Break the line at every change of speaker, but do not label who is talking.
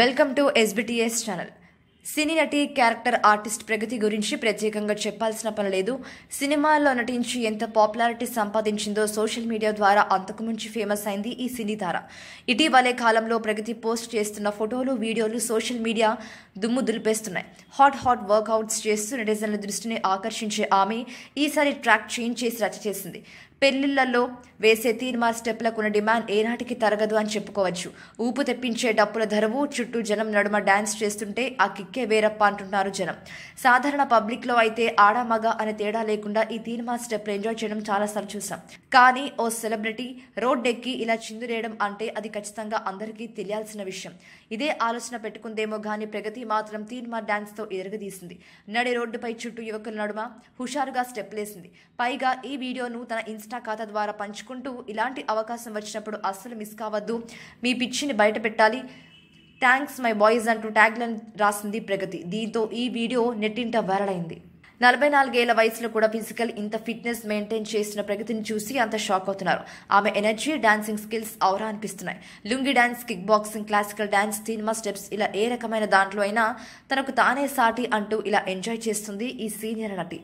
welcome
to SBTS channel సినీ నటి character artist ప్రగతి గురించి ప్రత్యేకంగా చెప్పాల్సిన పని లేదు సినిమాల్లో నటించి ఎంత పాపులారిటీ సంపాదించిందో సోషల్ మీడియా ద్వారా అంతకు మించి ఫేమస్ అయింది ఈ సినీ తార ఇటీవలే కాలంలో ప్రగతి పోస్ట్ చేస్తున్న ఫోటోలు వీడియోలు సోషల్ మీడియా దుమ్ము దులిపేస్తున్నాయి హాట్ హాట్ వర్కౌట్స్ చేస్తూ నెటిజన్ల దృష్టిని ఆకర్షించే ఆమె ఈసారి ట్రాక్ చేంజ్ చేసి రచ చేసింది పెళ్లిళ్లలో వేసే తీర్మా ఉన్న డిమాండ్ ఏనాటికి తరగదు అని చెప్పుకోవచ్చు ఊపు తెప్పించే డప్పుల ధరవు చుట్టూ జనం నడుమ డాన్స్ చేస్తుంటే ఆ కిక్కే వేరప్ప అంటున్నారు జనం సాధారణ పబ్లిక్లో అయితే ఆడ మగ అనే తేడా లేకుండా ఈ తీర్మా స్టెప్లు ఎంజాయ్ చేయడం చాలాసార్లు చూసాం కానీ ఓ సెలబ్రిటీ రోడ్డెక్కి ఇలా చిందురేయడం అంటే అది ఖచ్చితంగా అందరికీ తెలియాల్సిన విషయం ఇదే ఆలోచన పెట్టుకుందేమో కానీ ప్రగతి మాత్రం తీర్మా తో ఎరగదీసింది నడి రోడ్డుపై చుట్టూ యువకుల నడుమ హుషారుగా స్టెప్ లేసింది పైగా ఈ వీడియోను తన ఇన్స్టా ఇన్స్టా ఖాతా ద్వారా పంచుకుంటూ ఇలాంటి అవకాశం వచ్చినప్పుడు అస్సలు మిస్ కావద్దు మీ పిచ్చిని బయట పెట్టాలి థ్యాంక్స్ మై బాయ్స్ అంటూ ట్యాగ్లను రాసింది ప్రగతి దీంతో ఈ వీడియో నెట్టింట వైరల్ అయింది నలభై నాలుగేళ్ల వయసులో కూడా ఫిజికల్ ఇంత ఫిట్నెస్ మెయింటైన్ చేసిన ప్రగతిని చూసి అంత షాక్ అవుతున్నారు ఆమె ఎనర్జీ డాన్సింగ్ స్కిల్స్ అవరా అనిపిస్తున్నాయి lungi dance kick boxing classical dance cinema steps ఇలా ఏ రకమైన దాంట్లో అయినా తనకు తానే సాటి అంటూ ఇలా ఎంజాయ్ చేస్తుంది ఈ సీనియర్ నటి